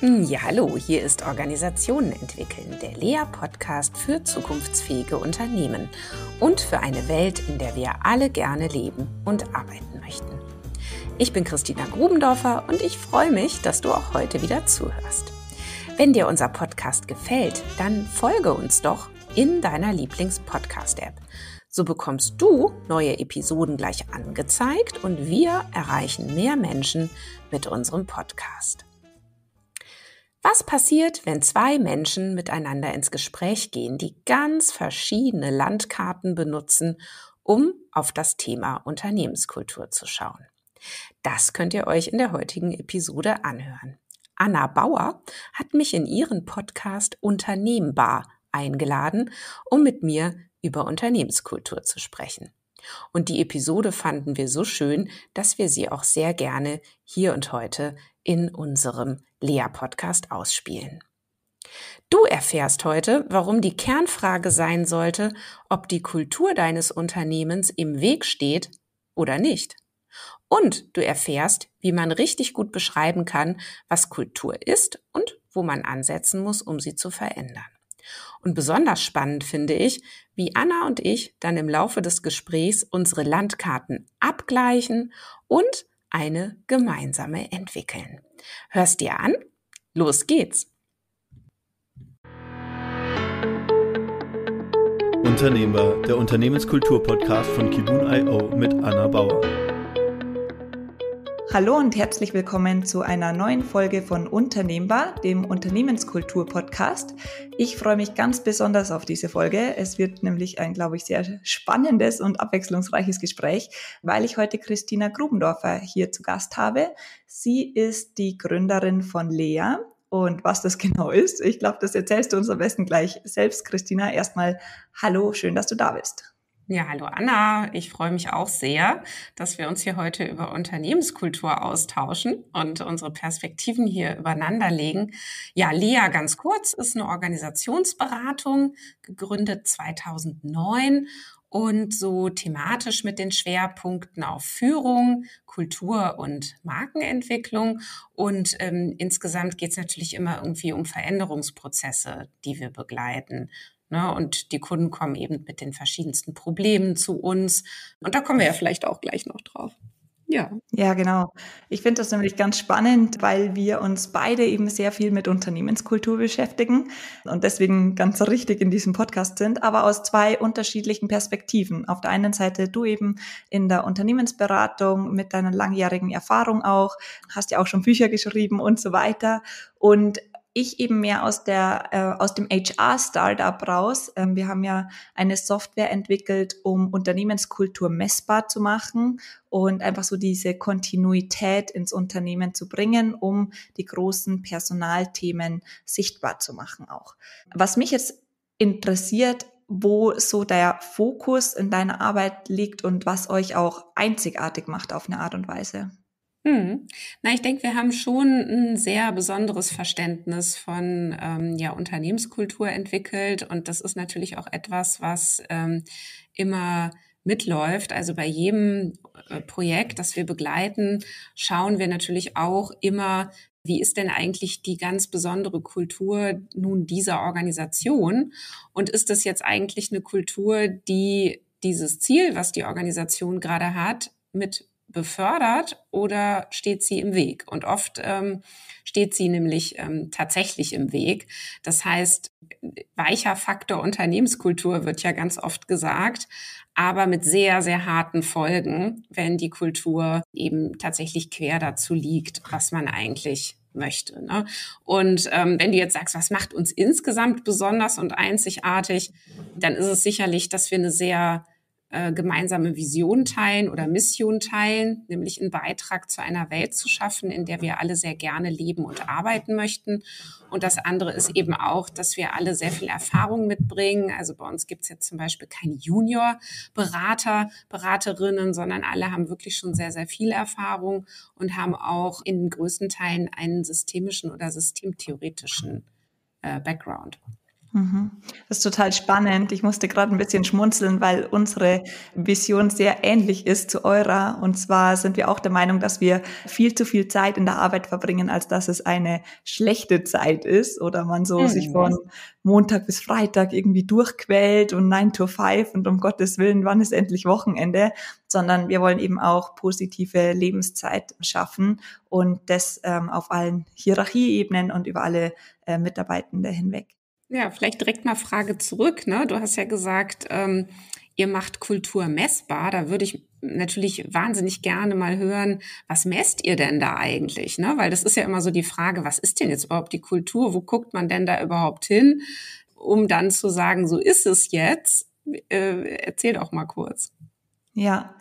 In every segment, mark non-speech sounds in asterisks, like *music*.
Hm, ja, hallo, hier ist Organisationen entwickeln, der Lea-Podcast für zukunftsfähige Unternehmen und für eine Welt, in der wir alle gerne leben und arbeiten möchten. Ich bin Christina Grubendorfer und ich freue mich, dass du auch heute wieder zuhörst. Wenn dir unser Podcast gefällt, dann folge uns doch in deiner Lieblings-Podcast-App. So bekommst du neue Episoden gleich angezeigt und wir erreichen mehr Menschen mit unserem Podcast. Was passiert, wenn zwei Menschen miteinander ins Gespräch gehen, die ganz verschiedene Landkarten benutzen, um auf das Thema Unternehmenskultur zu schauen? Das könnt ihr euch in der heutigen Episode anhören. Anna Bauer hat mich in ihren Podcast Unternehmbar eingeladen, um mit mir über Unternehmenskultur zu sprechen. Und die Episode fanden wir so schön, dass wir sie auch sehr gerne hier und heute in unserem Lea Podcast ausspielen. Du erfährst heute, warum die Kernfrage sein sollte, ob die Kultur deines Unternehmens im Weg steht oder nicht. Und du erfährst, wie man richtig gut beschreiben kann, was Kultur ist und wo man ansetzen muss, um sie zu verändern. Und besonders spannend finde ich, wie Anna und ich dann im Laufe des Gesprächs unsere Landkarten abgleichen und eine gemeinsame entwickeln. Hörst dir an? Los geht's! Unternehmer, der Unternehmenskultur-Podcast von Kibun.io mit Anna Bauer. Hallo und herzlich willkommen zu einer neuen Folge von Unternehmbar, dem Unternehmenskultur-Podcast. Ich freue mich ganz besonders auf diese Folge. Es wird nämlich ein, glaube ich, sehr spannendes und abwechslungsreiches Gespräch, weil ich heute Christina Grubendorfer hier zu Gast habe. Sie ist die Gründerin von Lea. Und was das *laughs* genau ist, ich glaube, das erzählst du uns am besten gleich selbst, Christina. Erstmal, hallo, schön, dass du da bist. Ja, hallo Anna. Ich freue mich auch sehr, dass wir uns hier heute über Unternehmenskultur austauschen und unsere Perspektiven hier übereinander legen. Ja, Lea ganz kurz ist eine Organisationsberatung, gegründet 2009 und so thematisch mit den Schwerpunkten auf Führung, Kultur und Markenentwicklung. Und ähm, insgesamt geht es natürlich immer irgendwie um Veränderungsprozesse, die wir begleiten. Ne? Und die Kunden kommen eben mit den verschiedensten Problemen zu uns. Und da kommen wir ja vielleicht auch gleich noch drauf. Ja. Ja, genau. Ich finde das nämlich ganz spannend, weil wir uns beide eben sehr viel mit Unternehmenskultur beschäftigen und deswegen ganz richtig in diesem Podcast sind, aber aus zwei unterschiedlichen Perspektiven. Auf der einen Seite du eben in der Unternehmensberatung mit deiner langjährigen Erfahrung auch, hast ja auch schon Bücher geschrieben und so weiter. Und ich eben mehr aus der äh, aus dem HR Startup raus. Ähm, wir haben ja eine Software entwickelt, um Unternehmenskultur messbar zu machen und einfach so diese Kontinuität ins Unternehmen zu bringen, um die großen Personalthemen sichtbar zu machen auch. Was mich jetzt interessiert, wo so der Fokus in deiner Arbeit liegt und was euch auch einzigartig macht auf eine Art und Weise. Hm. Na, ich denke, wir haben schon ein sehr besonderes Verständnis von ähm, ja, Unternehmenskultur entwickelt. Und das ist natürlich auch etwas, was ähm, immer mitläuft. Also bei jedem äh, Projekt, das wir begleiten, schauen wir natürlich auch immer, wie ist denn eigentlich die ganz besondere Kultur nun dieser Organisation? Und ist das jetzt eigentlich eine Kultur, die dieses Ziel, was die Organisation gerade hat, mit befördert oder steht sie im Weg? Und oft ähm, steht sie nämlich ähm, tatsächlich im Weg. Das heißt, weicher Faktor Unternehmenskultur wird ja ganz oft gesagt, aber mit sehr, sehr harten Folgen, wenn die Kultur eben tatsächlich quer dazu liegt, was man eigentlich möchte. Ne? Und ähm, wenn du jetzt sagst, was macht uns insgesamt besonders und einzigartig, dann ist es sicherlich, dass wir eine sehr äh, gemeinsame Vision teilen oder Mission teilen, nämlich einen Beitrag zu einer Welt zu schaffen, in der wir alle sehr gerne leben und arbeiten möchten. Und das andere ist eben auch, dass wir alle sehr viel Erfahrung mitbringen. Also bei uns gibt es jetzt zum Beispiel keine Junior-Berater, Beraterinnen, sondern alle haben wirklich schon sehr, sehr viel Erfahrung und haben auch in den größten Teilen einen systemischen oder systemtheoretischen äh, Background. Mhm. Das ist total spannend. Ich musste gerade ein bisschen schmunzeln, weil unsere Vision sehr ähnlich ist zu eurer. Und zwar sind wir auch der Meinung, dass wir viel zu viel Zeit in der Arbeit verbringen, als dass es eine schlechte Zeit ist oder man so mhm. sich von Montag bis Freitag irgendwie durchquält und 9 to 5 und um Gottes Willen, wann ist endlich Wochenende? Sondern wir wollen eben auch positive Lebenszeit schaffen und das ähm, auf allen Hierarchieebenen und über alle äh, Mitarbeitende hinweg. Ja, vielleicht direkt mal Frage zurück. Ne? Du hast ja gesagt, ähm, ihr macht Kultur messbar. Da würde ich natürlich wahnsinnig gerne mal hören, was messt ihr denn da eigentlich? Ne? Weil das ist ja immer so die Frage, was ist denn jetzt überhaupt die Kultur? Wo guckt man denn da überhaupt hin, um dann zu sagen, so ist es jetzt? Äh, erzähl doch mal kurz. Ja,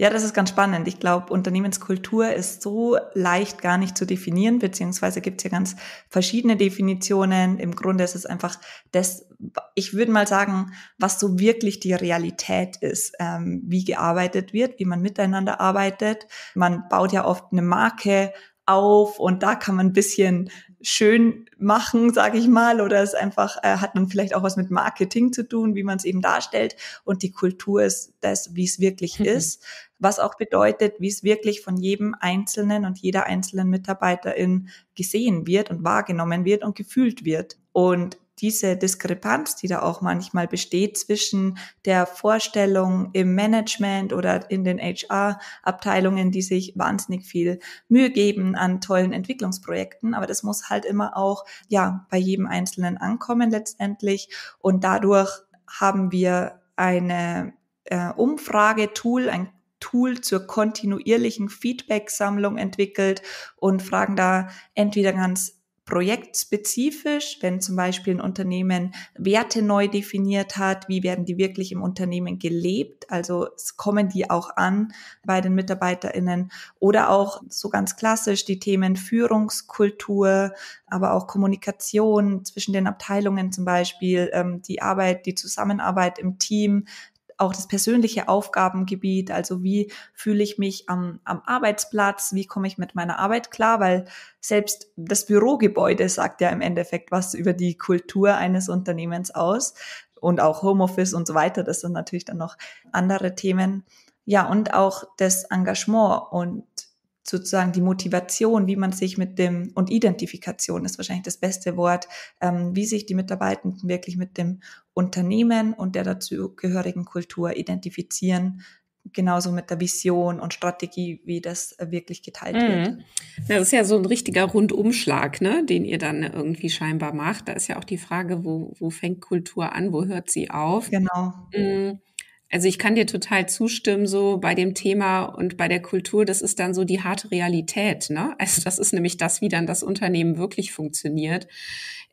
ja, das ist ganz spannend. Ich glaube, Unternehmenskultur ist so leicht gar nicht zu definieren, beziehungsweise gibt es ja ganz verschiedene Definitionen. Im Grunde ist es einfach das, ich würde mal sagen, was so wirklich die Realität ist, ähm, wie gearbeitet wird, wie man miteinander arbeitet. Man baut ja oft eine Marke auf und da kann man ein bisschen schön machen, sage ich mal, oder es einfach äh, hat dann vielleicht auch was mit Marketing zu tun, wie man es eben darstellt und die Kultur ist das, wie es wirklich mhm. ist was auch bedeutet, wie es wirklich von jedem Einzelnen und jeder einzelnen Mitarbeiterin gesehen wird und wahrgenommen wird und gefühlt wird. Und diese Diskrepanz, die da auch manchmal besteht zwischen der Vorstellung im Management oder in den HR-Abteilungen, die sich wahnsinnig viel Mühe geben an tollen Entwicklungsprojekten. Aber das muss halt immer auch, ja, bei jedem Einzelnen ankommen letztendlich. Und dadurch haben wir eine äh, Umfragetool, ein Tool zur kontinuierlichen Feedback-Sammlung entwickelt und fragen da entweder ganz projektspezifisch, wenn zum Beispiel ein Unternehmen Werte neu definiert hat, wie werden die wirklich im Unternehmen gelebt, also kommen die auch an bei den Mitarbeiterinnen oder auch so ganz klassisch die Themen Führungskultur, aber auch Kommunikation zwischen den Abteilungen zum Beispiel, ähm, die Arbeit, die Zusammenarbeit im Team, auch das persönliche Aufgabengebiet, also wie fühle ich mich am, am Arbeitsplatz, wie komme ich mit meiner Arbeit klar, weil selbst das Bürogebäude sagt ja im Endeffekt was über die Kultur eines Unternehmens aus und auch Homeoffice und so weiter, das sind natürlich dann noch andere Themen. Ja, und auch das Engagement und sozusagen die Motivation, wie man sich mit dem, und Identifikation ist wahrscheinlich das beste Wort, ähm, wie sich die Mitarbeitenden wirklich mit dem Unternehmen und der dazugehörigen Kultur identifizieren, genauso mit der Vision und Strategie, wie das äh, wirklich geteilt mhm. wird. Das ist ja so ein richtiger Rundumschlag, ne, den ihr dann äh, irgendwie scheinbar macht. Da ist ja auch die Frage, wo, wo fängt Kultur an, wo hört sie auf? Genau. Mhm. Also ich kann dir total zustimmen, so bei dem Thema und bei der Kultur, das ist dann so die harte Realität. Ne? *laughs* Also das ist nämlich das, wie dann das Unternehmen wirklich funktioniert.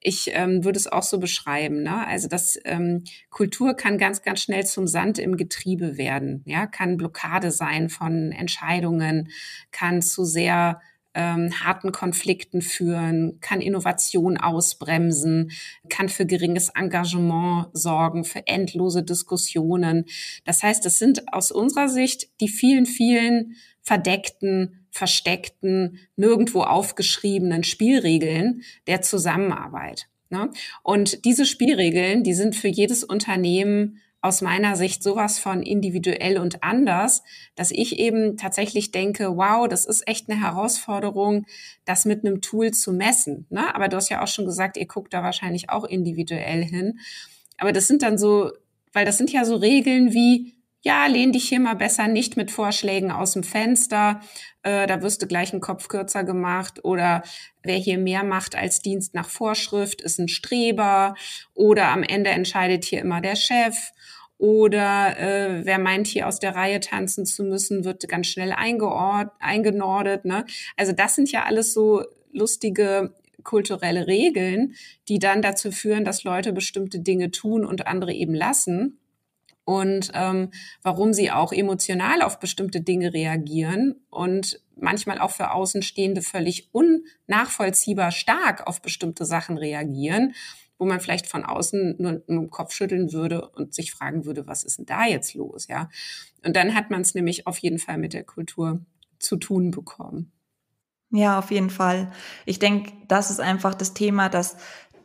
Ich ähm, würde es auch so beschreiben. Ne? Also das ähm, Kultur kann ganz, ganz schnell zum Sand im Getriebe werden. Ja, kann Blockade sein von Entscheidungen, kann zu sehr ähm, harten Konflikten führen, kann Innovation ausbremsen, kann für geringes Engagement sorgen, für endlose Diskussionen. Das heißt, es sind aus unserer Sicht die vielen, vielen verdeckten, versteckten, nirgendwo aufgeschriebenen Spielregeln der Zusammenarbeit. Ne? Und diese Spielregeln, die sind für jedes Unternehmen aus meiner Sicht sowas von individuell und anders, dass ich eben tatsächlich denke, wow, das ist echt eine Herausforderung, das mit einem Tool zu messen. Ne? Aber du hast ja auch schon gesagt, ihr guckt da wahrscheinlich auch individuell hin. Aber das sind dann so, weil das sind ja so Regeln wie, ja, lehn dich hier mal besser nicht mit Vorschlägen aus dem Fenster, äh, da wirst du gleich einen Kopf kürzer gemacht oder wer hier mehr macht als Dienst nach Vorschrift, ist ein Streber oder am Ende entscheidet hier immer der Chef oder äh, wer meint, hier aus der Reihe tanzen zu müssen, wird ganz schnell eingenordet. Ne? Also das sind ja alles so lustige kulturelle Regeln, die dann dazu führen, dass Leute bestimmte Dinge tun und andere eben lassen. Und ähm, warum sie auch emotional auf bestimmte Dinge reagieren und manchmal auch für Außenstehende völlig unnachvollziehbar stark auf bestimmte Sachen reagieren, wo man vielleicht von außen nur mit dem Kopf schütteln würde und sich fragen würde, was ist denn da jetzt los, ja? Und dann hat man es nämlich auf jeden Fall mit der Kultur zu tun bekommen. Ja, auf jeden Fall. Ich denke, das ist einfach das Thema, dass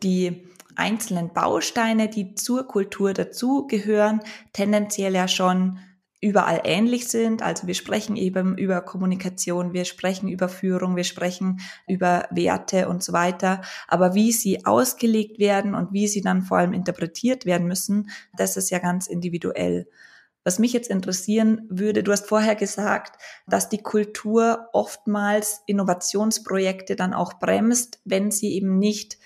die einzelnen Bausteine, die zur Kultur dazugehören, tendenziell ja schon überall ähnlich sind. Also wir sprechen eben über Kommunikation, wir sprechen über Führung, wir sprechen über Werte und so weiter. Aber wie sie ausgelegt werden und wie sie dann vor allem interpretiert werden müssen, das ist ja ganz individuell. Was mich jetzt interessieren würde, du hast vorher gesagt, dass die Kultur oftmals Innovationsprojekte dann auch bremst, wenn sie eben nicht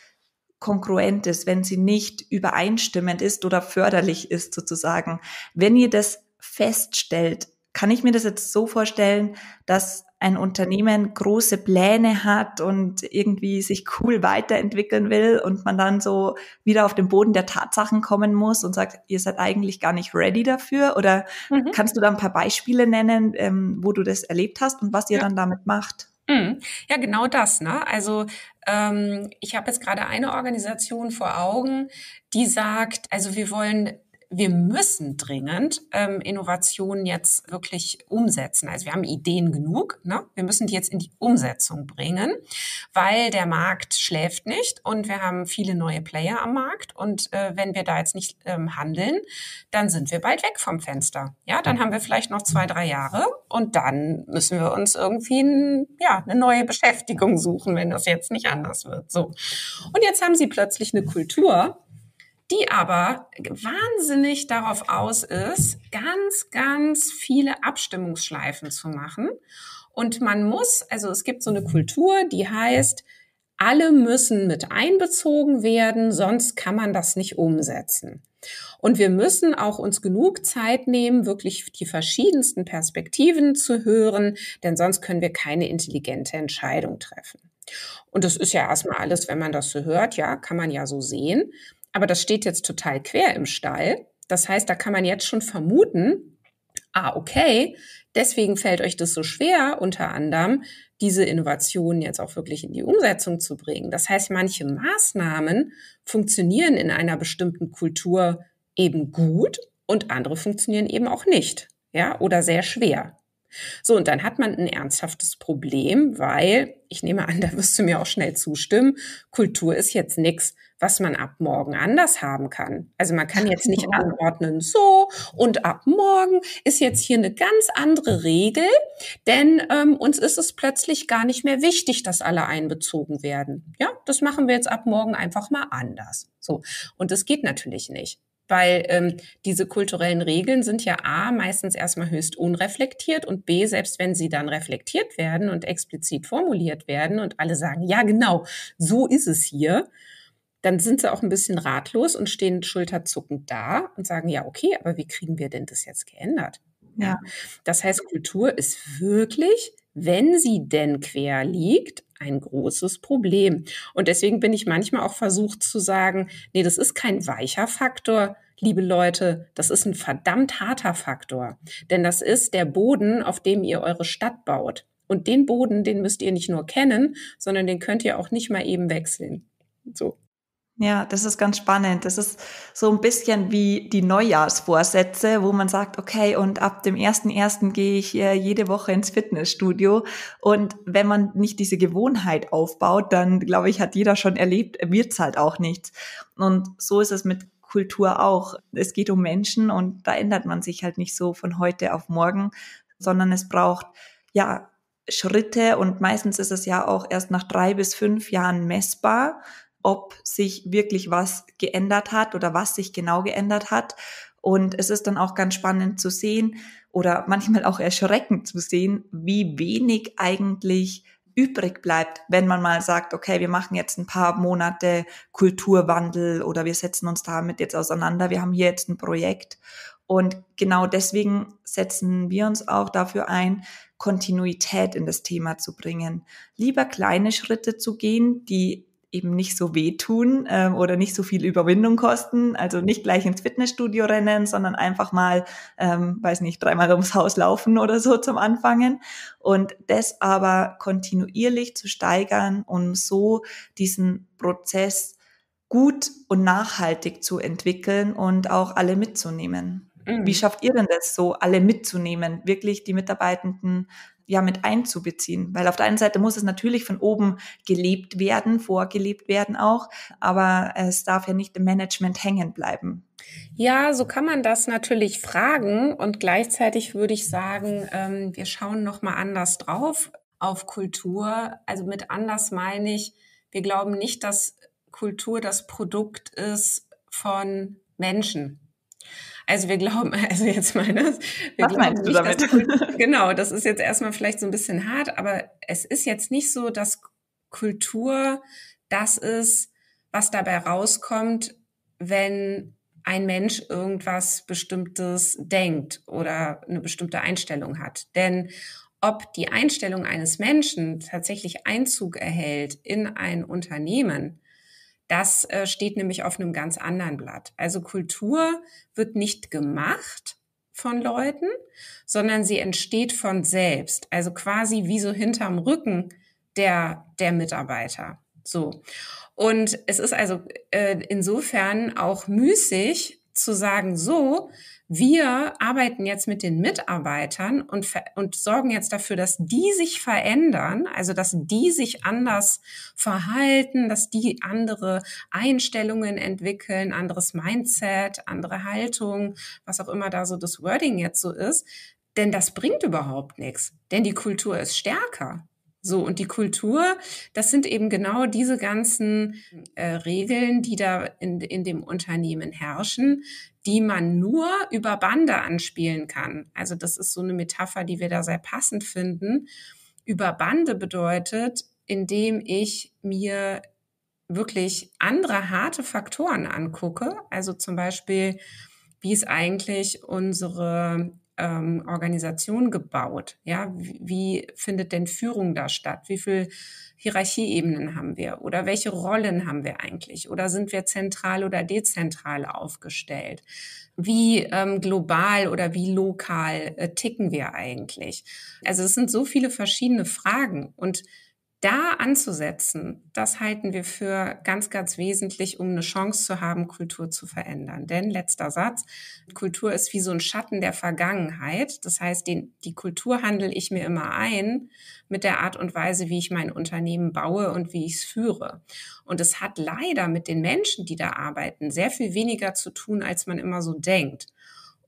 konkurrent ist, wenn sie nicht übereinstimmend ist oder förderlich ist sozusagen. Wenn ihr das feststellt. Kann ich mir das jetzt so vorstellen, dass ein Unternehmen große Pläne hat und irgendwie sich cool weiterentwickeln will und man dann so wieder auf den Boden der Tatsachen kommen muss und sagt, ihr seid eigentlich gar nicht ready dafür? Oder mhm. kannst du da ein paar Beispiele nennen, ähm, wo du das erlebt hast und was ihr ja. dann damit macht? Mhm. Ja, genau das. Ne? Also ähm, ich habe jetzt gerade eine Organisation vor Augen, die sagt, also wir wollen wir müssen dringend ähm, Innovationen jetzt wirklich umsetzen. Also wir haben Ideen genug, ne? wir müssen die jetzt in die Umsetzung bringen, weil der Markt schläft nicht und wir haben viele neue Player am Markt und äh, wenn wir da jetzt nicht ähm, handeln, dann sind wir bald weg vom Fenster. Ja, dann haben wir vielleicht noch zwei, drei Jahre und dann müssen wir uns irgendwie ein, ja, eine neue Beschäftigung suchen, wenn das jetzt nicht anders wird. So. Und jetzt haben sie plötzlich eine Kultur, die aber wahnsinnig darauf aus ist, ganz, ganz viele Abstimmungsschleifen zu machen. Und man muss, also es gibt so eine Kultur, die heißt, alle müssen mit einbezogen werden, sonst kann man das nicht umsetzen. Und wir müssen auch uns genug Zeit nehmen, wirklich die verschiedensten Perspektiven zu hören, denn sonst können wir keine intelligente Entscheidung treffen. Und das ist ja erstmal alles, wenn man das so hört, ja, kann man ja so sehen. Aber das steht jetzt total quer im Stall. Das heißt, da kann man jetzt schon vermuten, ah, okay, deswegen fällt euch das so schwer, unter anderem diese Innovationen jetzt auch wirklich in die Umsetzung zu bringen. Das heißt, manche Maßnahmen funktionieren in einer bestimmten Kultur eben gut und andere funktionieren eben auch nicht, ja, oder sehr schwer. So, und dann hat man ein ernsthaftes Problem, weil, ich nehme an, *laughs* da wirst du mir auch schnell zustimmen, Kultur ist jetzt nichts, was man ab morgen anders haben kann. Also man kann jetzt nicht *laughs* anordnen, so und ab morgen ist jetzt hier eine ganz andere Regel, denn ähm, uns ist es plötzlich gar nicht mehr wichtig, dass alle einbezogen werden. Ja, das machen wir jetzt ab morgen einfach mal anders. So, und das geht natürlich nicht weil ähm, diese kulturellen Regeln sind ja a meistens erstmal höchst unreflektiert und b selbst wenn sie dann reflektiert werden und explizit formuliert werden und alle sagen ja genau so ist es hier dann sind sie auch ein bisschen ratlos und stehen schulterzuckend da und sagen ja okay aber wie kriegen wir denn das jetzt geändert ja. das heißt Kultur ist wirklich wenn sie denn quer liegt kein großes Problem. Und deswegen bin ich manchmal auch versucht zu sagen, nee, das ist kein weicher Faktor, liebe Leute, das ist ein verdammt harter Faktor. Denn das ist der Boden, auf dem ihr eure Stadt baut. Und den Boden, den müsst ihr nicht nur kennen, sondern den könnt ihr auch nicht mal eben wechseln. So. Ja, das ist ganz spannend. Das ist so ein bisschen wie die Neujahrsvorsätze, wo man sagt, okay, und ab dem ersten gehe ich äh, jede Woche ins Fitnessstudio. Und wenn man nicht diese Gewohnheit aufbaut, dann glaube ich, hat jeder schon erlebt, wird es halt auch nichts. Und so ist es mit Kultur auch. Es geht um Menschen und da ändert man sich halt nicht so von heute auf morgen, sondern es braucht, ja, Schritte und meistens ist es ja auch erst nach drei bis fünf Jahren messbar ob sich wirklich was geändert hat oder was sich genau geändert hat. Und es ist dann auch ganz spannend zu sehen oder *laughs* manchmal auch erschreckend zu sehen, wie wenig eigentlich übrig bleibt, wenn man mal sagt, okay, wir machen jetzt ein paar Monate Kulturwandel oder wir setzen uns damit jetzt auseinander, wir haben hier jetzt ein Projekt. Und genau deswegen setzen wir uns auch dafür ein, Kontinuität in das Thema zu bringen. Lieber kleine Schritte zu gehen, die eben nicht so wehtun ähm, oder nicht so viel Überwindung kosten. Also nicht gleich ins Fitnessstudio rennen, sondern einfach mal, ähm, weiß nicht, dreimal ums Haus laufen oder so zum Anfangen. Und das aber kontinuierlich zu steigern, um so diesen Prozess gut und nachhaltig zu entwickeln und auch alle mitzunehmen. Mhm. Wie schafft ihr denn das so, alle mitzunehmen, wirklich die Mitarbeitenden ja mit einzubeziehen? Weil auf der einen Seite muss es natürlich von oben gelebt werden, vorgelebt werden auch, aber es darf ja nicht im Management hängen bleiben. Ja, so kann man das natürlich fragen und gleichzeitig würde ich sagen, ähm, wir schauen noch mal anders drauf auf Kultur. Also mit anders meine ich, wir glauben nicht, dass Kultur das Produkt ist von Menschen, also wir glauben, *laughs* also jetzt mal, ne? Wir Was meinst du damit? Dass, *laughs* genau, das ist jetzt erstmal vielleicht so ein bisschen hart, aber es ist jetzt nicht so, dass Kultur das ist, was dabei rauskommt, wenn ein Mensch irgendwas Bestimmtes denkt oder eine bestimmte Einstellung hat. Denn ob die Einstellung eines Menschen tatsächlich Einzug erhält in ein Unternehmen, das äh, steht nämlich auf einem ganz anderen Blatt. Also Kultur wird nicht gemacht von Leuten, sondern sie entsteht von selbst. Also quasi wie so hinterm Rücken der, der Mitarbeiter. So. Und es ist also äh, insofern auch müßig, zu sagen, so, wir arbeiten jetzt mit den Mitarbeitern und, und sorgen jetzt dafür, dass die sich verändern, also dass die sich anders verhalten, dass die andere Einstellungen entwickeln, anderes Mindset, andere Haltung, was auch immer da so das Wording jetzt so ist. Denn das bringt überhaupt nichts. Denn die Kultur ist stärker. So, und die Kultur, das sind eben genau diese ganzen äh, Regeln, die da in, in dem Unternehmen herrschen, die man nur über Bande anspielen kann. Also das ist so eine Metapher, die wir da sehr passend finden. Über Bande bedeutet, indem ich mir wirklich andere harte Faktoren angucke, also zum Beispiel, wie ist eigentlich unsere ähm, Organisation gebaut? Ja, wie, wie findet denn Führung da statt? Wie viel Hierarchieebenen haben wir? Oder welche Rollen haben wir eigentlich? Oder sind wir zentral oder dezentral aufgestellt? Wie ähm, global oder wie lokal äh, ticken wir eigentlich? Also es sind so viele verschiedene Fragen und da anzusetzen, das halten wir für ganz, ganz wesentlich, um eine Chance zu haben, Kultur zu verändern. Denn letzter Satz, Kultur ist wie so ein Schatten der Vergangenheit. Das heißt, den, die Kultur handle ich mir immer ein mit der Art und Weise, wie ich mein Unternehmen baue und wie ich es führe. Und es hat leider mit den Menschen, die da arbeiten, sehr viel weniger zu tun, als man immer so denkt.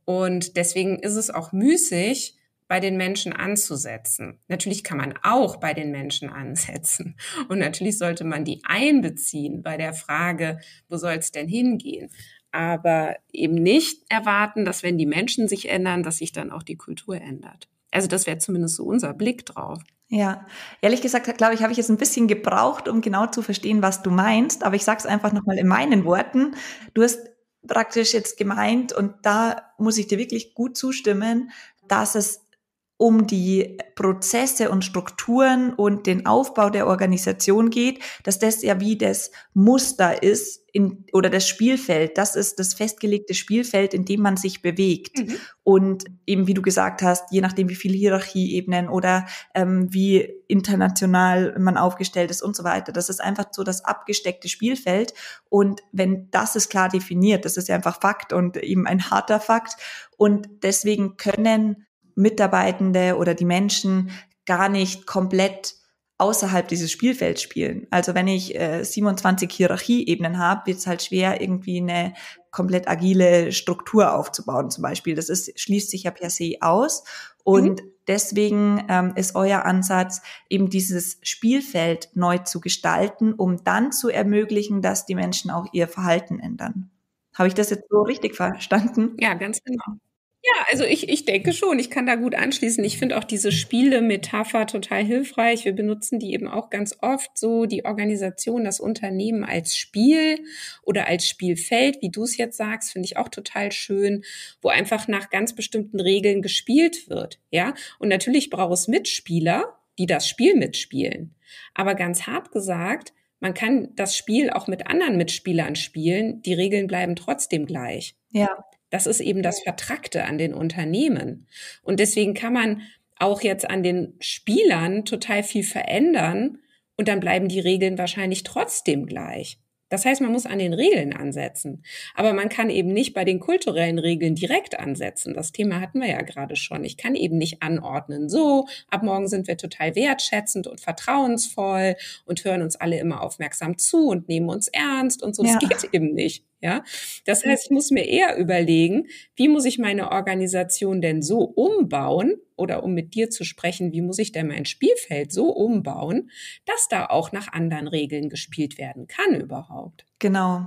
Und deswegen ist es auch müßig, bei den Menschen anzusetzen. Natürlich kann man auch bei den Menschen ansetzen. Und natürlich sollte man die einbeziehen bei der Frage, wo soll es denn hingehen? Aber eben nicht erwarten, dass wenn die Menschen sich ändern, dass sich dann auch die Kultur ändert. Also das wäre zumindest so unser Blick drauf. Ja, ehrlich gesagt, glaube ich, habe ich es ein bisschen gebraucht, um genau zu verstehen, was du meinst. Aber ich sage es einfach nochmal in meinen Worten. Du hast praktisch jetzt gemeint, und da muss ich dir wirklich gut zustimmen, dass es um die Prozesse und Strukturen und den Aufbau der Organisation geht, dass das ja wie das Muster ist in, oder das Spielfeld. Das ist das festgelegte Spielfeld, in dem man sich bewegt. Mhm. Und eben, wie du gesagt hast, je nachdem, wie viele Hierarchieebenen oder ähm, wie international man aufgestellt ist und so weiter. Das ist einfach so das abgesteckte Spielfeld. Und wenn das ist klar definiert, das ist ja einfach Fakt und eben ein harter Fakt. Und deswegen können Mitarbeitende oder die Menschen gar nicht komplett außerhalb dieses Spielfelds spielen. Also wenn ich äh, 27 Hierarchieebenen habe, wird es halt schwer, irgendwie eine komplett agile Struktur aufzubauen zum Beispiel. Das ist, schließt sich ja per se aus. Und mhm. deswegen ähm, ist euer Ansatz, eben dieses Spielfeld neu zu gestalten, um dann zu ermöglichen, dass die Menschen auch ihr Verhalten ändern. Habe ich das jetzt so richtig verstanden? Ja, ganz genau. Ja, also ich, ich denke schon, ich kann da gut anschließen. Ich finde auch diese Spiele-Metapher total hilfreich. Wir benutzen die eben auch ganz oft so, die Organisation, das Unternehmen als Spiel oder als Spielfeld, wie du es jetzt sagst, finde ich auch total schön, wo einfach nach ganz bestimmten Regeln gespielt wird. Ja, und natürlich braucht es Mitspieler, die das Spiel mitspielen. Aber ganz hart gesagt, man kann das Spiel auch mit anderen Mitspielern spielen, die Regeln bleiben trotzdem gleich. Ja. Das ist eben das Vertrackte an den Unternehmen. Und deswegen kann man auch jetzt an den Spielern total viel verändern und dann bleiben die Regeln wahrscheinlich trotzdem gleich. Das heißt, man muss an den Regeln ansetzen. Aber man kann eben nicht bei den kulturellen Regeln direkt ansetzen. Das Thema hatten wir ja gerade schon. Ich kann eben nicht anordnen, so, ab morgen sind wir total wertschätzend und vertrauensvoll und hören uns alle immer aufmerksam zu und nehmen uns ernst und so. Ja. geht eben nicht. Ja, das mhm. heißt, ich muss mir eher überlegen, wie muss ich meine Organisation denn so umbauen oder um mit dir zu sprechen, wie muss ich denn mein Spielfeld so umbauen, dass da auch nach anderen Regeln gespielt werden kann überhaupt. Genau.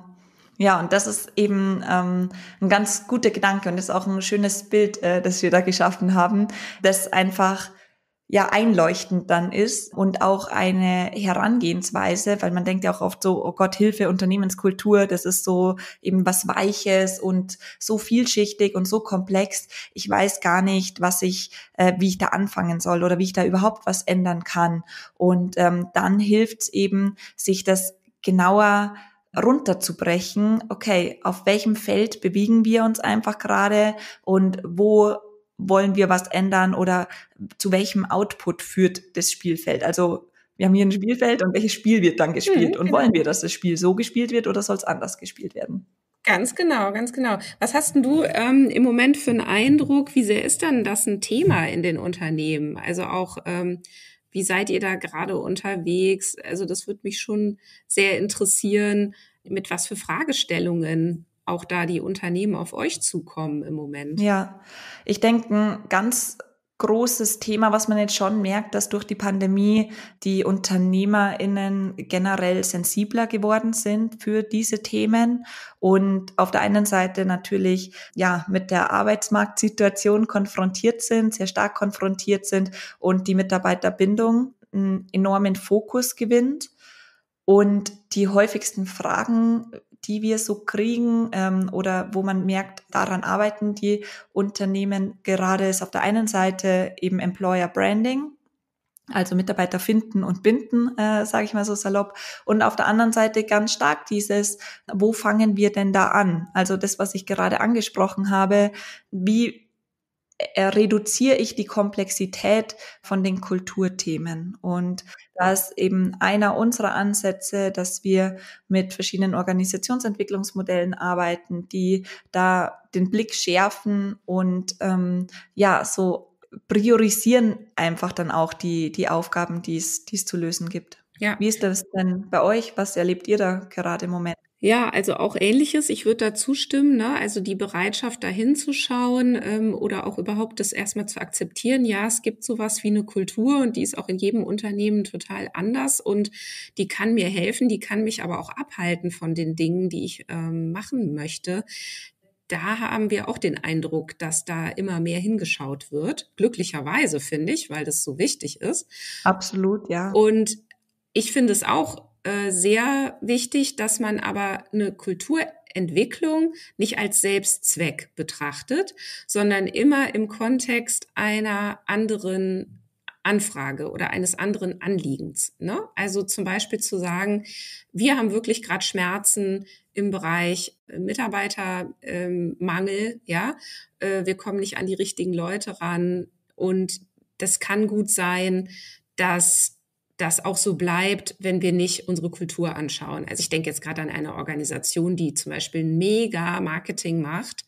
Ja, und das ist eben ähm, ein ganz guter Gedanke und ist auch ein schönes Bild, äh, das wir da geschaffen haben, dass einfach ja einleuchtend dann ist und auch eine Herangehensweise, weil man denkt ja auch oft so, oh Gott, Hilfe, Unternehmenskultur, das ist so eben was Weiches und so vielschichtig und so komplex. Ich weiß gar nicht, was ich, äh, wie ich da anfangen soll oder wie ich da überhaupt was ändern kann. Und ähm, dann hilft es eben, sich das genauer runterzubrechen, okay, auf welchem Feld bewegen wir uns einfach gerade und wo wollen wir was ändern oder zu welchem Output führt das Spielfeld? Also wir haben hier ein Spielfeld und welches Spiel wird dann mhm, gespielt? Mhm, und genau. wollen wir, dass das Spiel so gespielt wird oder soll es anders gespielt werden? Ganz genau, ganz genau. Was hast denn du ähm, im Moment für einen Eindruck? Wie sehr ist denn das ein Thema in den Unternehmen? Also auch, ähm, wie seid ihr da gerade unterwegs? Also das würde mich schon sehr interessieren, mit was für Fragestellungen auch da die Unternehmen auf euch zukommen im Moment? Ja, ich denke, ein ganz großes Thema, was man jetzt schon merkt, dass durch die Pandemie die Unternehmerinnen generell sensibler geworden sind für diese Themen und auf der einen Seite natürlich ja mit der Arbeitsmarktsituation konfrontiert sind, sehr stark konfrontiert sind und die Mitarbeiterbindung einen enormen Fokus gewinnt. Und die häufigsten Fragen die wir so kriegen ähm, oder wo man merkt, daran arbeiten die Unternehmen gerade ist auf der einen Seite eben Employer Branding, also Mitarbeiter finden und binden, äh, sage ich mal so salopp. Und auf der anderen Seite ganz stark dieses, wo fangen wir denn da an? Also das, was ich gerade angesprochen habe, wie äh, reduziere ich die Komplexität von den Kulturthemen. Und da ist eben einer unserer Ansätze, dass wir mit verschiedenen Organisationsentwicklungsmodellen arbeiten, die da den Blick schärfen und ähm, ja, so priorisieren einfach dann auch die, die Aufgaben, die es, die es zu lösen gibt. Ja. Wie ist das denn bei euch? Was erlebt ihr da gerade im Moment? Ja, also auch ähnliches. Ich würde da zustimmen. Ne? Also die Bereitschaft, da hinzuschauen ähm, oder auch überhaupt das erstmal zu akzeptieren. Ja, es gibt sowas wie eine Kultur und die ist auch in jedem Unternehmen total anders und die kann mir helfen, die kann mich aber auch abhalten von den Dingen, die ich ähm, machen möchte da haben wir auch den Eindruck, dass da immer mehr hingeschaut wird. Glücklicherweise finde ich, weil das so wichtig ist. Absolut, ja. Und ich finde es auch äh, sehr wichtig, dass man aber eine Kulturentwicklung nicht als Selbstzweck betrachtet, sondern immer im Kontext einer anderen Anfrage oder eines anderen Anliegens. Ne? Also zum Beispiel zu sagen, wir haben wirklich gerade Schmerzen im Bereich äh, Mitarbeitermangel, ähm, ja, äh, wir kommen nicht an die richtigen Leute ran und das kann gut sein, dass das auch so bleibt, wenn wir nicht unsere Kultur anschauen. Also ich denke jetzt gerade an eine Organisation, die zum Beispiel mega Marketing macht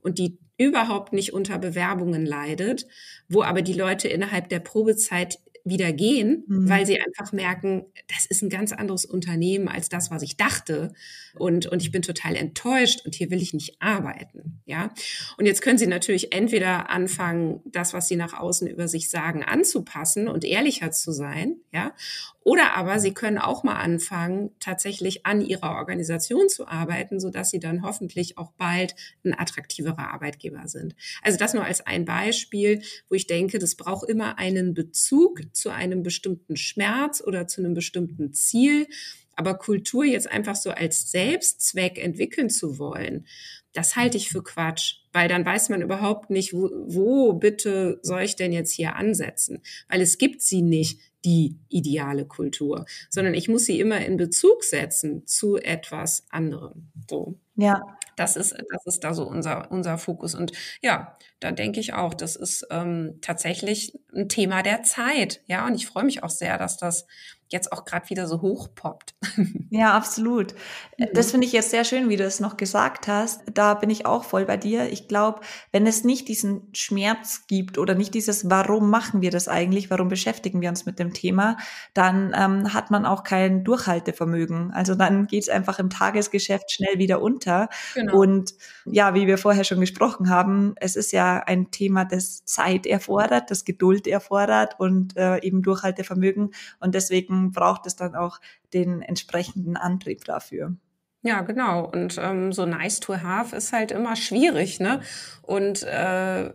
und die überhaupt nicht unter Bewerbungen leidet, wo aber die Leute innerhalb der Probezeit wieder gehen, mhm. weil sie einfach merken, das ist ein ganz anderes Unternehmen als das, was ich dachte. Und, und ich bin total enttäuscht und hier will ich nicht arbeiten. Ja. Und jetzt können sie natürlich entweder anfangen, das, was sie nach außen über sich sagen, anzupassen und ehrlicher zu sein. Ja. Oder aber sie können auch mal anfangen, tatsächlich an ihrer Organisation zu arbeiten, sodass sie dann hoffentlich auch bald ein attraktiverer Arbeitgeber sind. Also das nur als ein Beispiel, wo ich denke, das braucht immer einen Bezug zu einem bestimmten Schmerz oder zu einem bestimmten Ziel. Aber Kultur jetzt einfach so als Selbstzweck entwickeln zu wollen, das halte ich für Quatsch, weil dann weiß man überhaupt nicht, wo, wo bitte soll ich denn jetzt hier ansetzen? Weil es gibt sie nicht, die ideale Kultur, sondern ich muss sie immer in Bezug setzen zu etwas anderem. So. Ja. Das ist, das ist da so unser, unser Fokus. Und ja, da denke ich auch, das ist ähm, tatsächlich ein Thema der Zeit. Ja, und ich freue mich auch sehr, dass das jetzt auch gerade wieder so hochpoppt. *laughs* Ja, absolut. Äh, das mhm. finde ich jetzt sehr schön, wie du es noch gesagt hast. Da bin ich auch voll bei dir. Ich glaube, wenn es nicht diesen Schmerz gibt oder nicht dieses, warum machen wir das eigentlich, warum beschäftigen wir uns mit dem Thema, dann ähm, hat man auch kein Durchhaltevermögen. Also dann geht es einfach im Tagesgeschäft schnell wieder unter. Genau. Und ja, wie wir vorher schon gesprochen haben, es ist ja ein Thema, das Zeit erfordert, das Geduld erfordert und äh, eben Durchhaltevermögen. Und deswegen braucht es dann auch den entsprechenden Antrieb dafür. Ja, genau. Und ähm, so nice to have ist halt immer schwierig, ne? Und äh,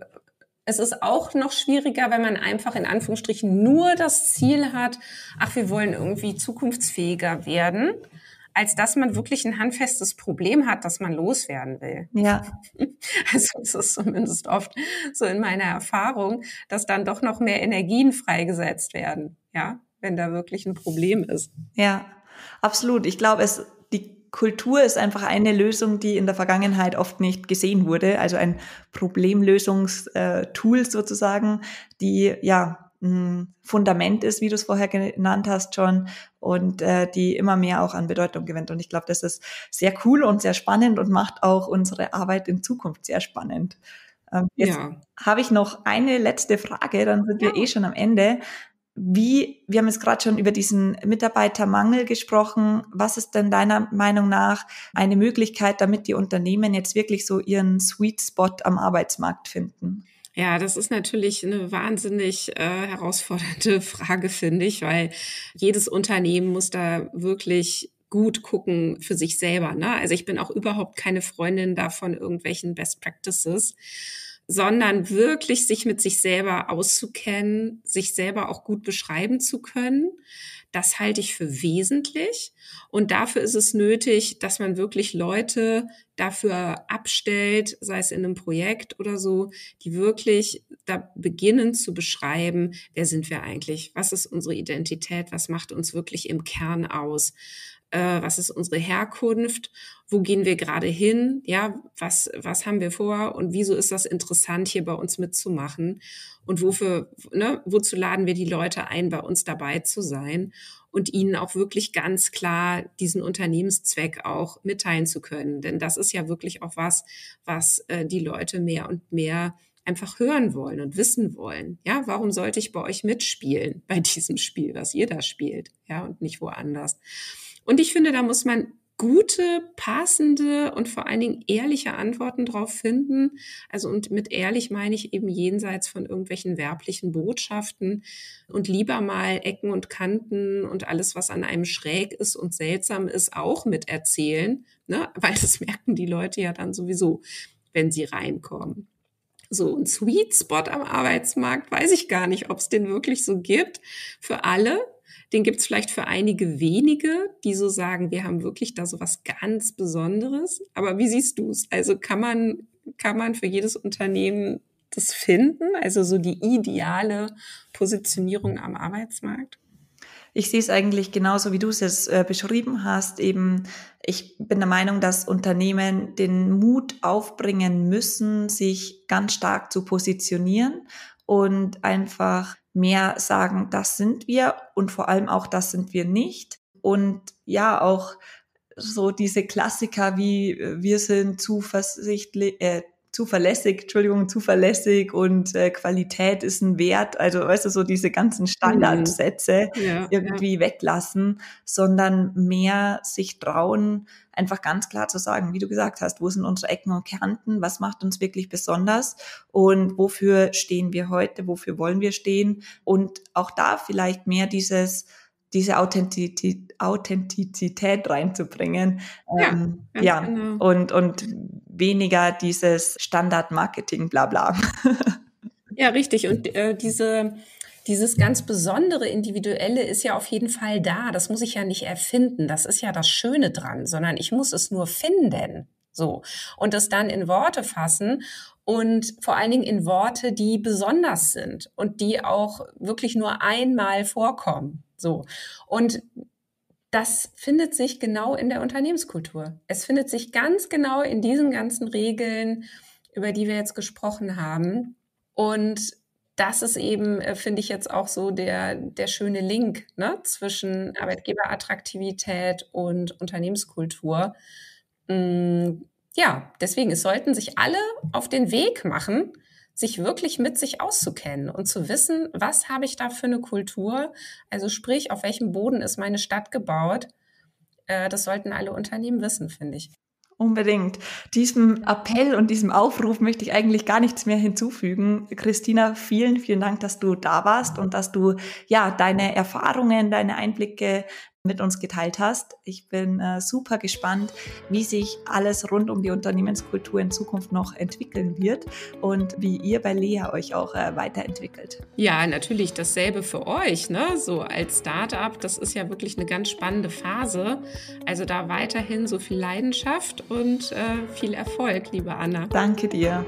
es ist auch noch schwieriger, wenn man einfach in Anführungsstrichen nur das Ziel hat, ach, wir wollen irgendwie zukunftsfähiger werden, als dass man wirklich ein handfestes Problem hat, das man loswerden will. Ja. *laughs* Also es ist zumindest oft so in meiner Erfahrung, dass dann doch noch mehr Energien freigesetzt werden. Ja wenn da wirklich ein Problem ist. Ja, absolut. Ich glaube, es, die Kultur ist einfach eine Lösung, die in der Vergangenheit oft nicht gesehen wurde. Also ein Problemlösungstool äh, sozusagen, die ja ein Fundament ist, wie du es vorher genannt hast schon, und äh, die immer mehr auch an Bedeutung gewinnt. Und ich glaube, das ist sehr cool und sehr spannend und macht auch unsere Arbeit in Zukunft sehr spannend. Ähm, jetzt ja. habe ich noch eine letzte Frage, dann sind ja. wir eh schon am Ende wie, wir haben jetzt gerade schon über diesen Mitarbeitermangel gesprochen. Was ist denn deiner Meinung nach eine Möglichkeit, damit die Unternehmen jetzt wirklich so ihren Sweet Spot am Arbeitsmarkt finden? Ja, das ist natürlich eine wahnsinnig äh, herausfordernde *laughs* Frage, finde ich, weil jedes Unternehmen muss da wirklich gut gucken für sich selber. Ne? Also ich bin auch überhaupt keine Freundin davon, irgendwelchen Best Practices sondern wirklich sich mit sich selber auszukennen, sich selber auch gut beschreiben zu können. Das halte ich für wesentlich. Und dafür ist es nötig, dass man wirklich Leute dafür abstellt, sei es in einem Projekt oder so, die wirklich da beginnen zu beschreiben, wer sind wir eigentlich? Was ist unsere Identität? Was macht uns wirklich im Kern aus? äh, was ist unsere Herkunft, wo gehen wir gerade hin, ja, was, was haben wir vor und wieso ist das interessant, hier bei uns mitzumachen und wofür, ne, wozu laden wir die Leute ein, bei uns dabei zu sein und ihnen auch wirklich ganz klar diesen Unternehmenszweck auch mitteilen zu können. Denn das ist ja wirklich auch was, was äh, die Leute mehr und mehr einfach hören wollen und wissen wollen. Ja, warum sollte ich bei euch mitspielen bei diesem Spiel, was ihr da spielt? Ja, und nicht woanders. Und ich finde, da muss man gute, passende und vor allen Dingen ehrliche Antworten drauf finden. Also und mit ehrlich meine ich eben jenseits von irgendwelchen werblichen Botschaften und lieber mal Ecken und Kanten und alles, was an einem schräg ist und seltsam ist, auch mit erzählen, ne? *laughs* weil das merken die Leute ja dann sowieso, wenn sie reinkommen. So ein Sweet Spot am Arbeitsmarkt weiß ich gar nicht, ob es den wirklich so gibt für alle. Den gibt es vielleicht für einige wenige, die so sagen, wir haben wirklich da so was ganz Besonderes. Aber wie siehst du es? Also kann man, kann man für jedes Unternehmen das finden? Also so die ideale Positionierung am Arbeitsmarkt? Ich sehe es eigentlich genauso, wie du es jetzt äh, beschrieben hast. Eben, ich bin der Meinung, dass Unternehmen den Mut aufbringen müssen, sich ganz stark zu positionieren und einfach mehr sagen, das sind wir und vor allem auch, das sind wir nicht. Und ja, auch so diese Klassiker wie äh, wir sind zuversichtlich, äh, zuverlässig, Entschuldigung, zuverlässig und äh, Qualität ist ein Wert. Also, weißt du, so diese ganzen Standardsätze mhm. ja, irgendwie ja. weglassen, sondern mehr sich trauen, einfach ganz klar zu sagen, wie du gesagt hast, wo sind unsere Ecken und Kärnten, was macht uns wirklich besonders und wofür stehen wir heute, wofür wollen wir stehen und auch da vielleicht mehr dieses diese Authentizität, Authentizität reinzubringen. Ja, ähm, ja. Genau. und, und weniger dieses Standard-Marketing, bla bla. *laughs* ja, richtig. Und äh, diese dieses ganz besondere Individuelle ist ja auf jeden Fall da. Das muss ich ja nicht erfinden. Das ist ja das Schöne dran, sondern ich muss es nur finden. So. Und das dann in Worte fassen und vor allen Dingen in Worte, die besonders sind und die auch wirklich nur einmal vorkommen. So. Und das findet sich genau in der Unternehmenskultur. Es findet sich ganz genau in diesen ganzen Regeln, über die wir jetzt gesprochen haben. Und das ist eben, äh, finde ich jetzt auch so der, der schöne Link ne, zwischen Arbeitgeberattraktivität und Unternehmenskultur. Mm, ja, deswegen, es sollten sich alle auf den Weg machen, sich wirklich mit sich auszukennen und zu wissen, was habe ich da für eine Kultur, also sprich, auf welchem Boden ist meine Stadt gebaut. Äh, das sollten alle Unternehmen wissen, finde ich. Unbedingt. Diesem Appell und diesem Aufruf möchte ich eigentlich gar nichts mehr hinzufügen. Christina, vielen, vielen Dank, dass du da warst und dass du ja deine Erfahrungen, deine Einblicke mit uns geteilt hast. Ich bin äh, super gespannt, wie sich alles rund um die Unternehmenskultur in Zukunft noch entwickeln wird und wie ihr bei Lea euch auch äh, weiterentwickelt. Ja, natürlich dasselbe für euch, ne? So als Startup, das ist ja wirklich eine ganz spannende Phase. Also da weiterhin so viel Leidenschaft und äh, viel Erfolg, liebe Anna. Danke dir.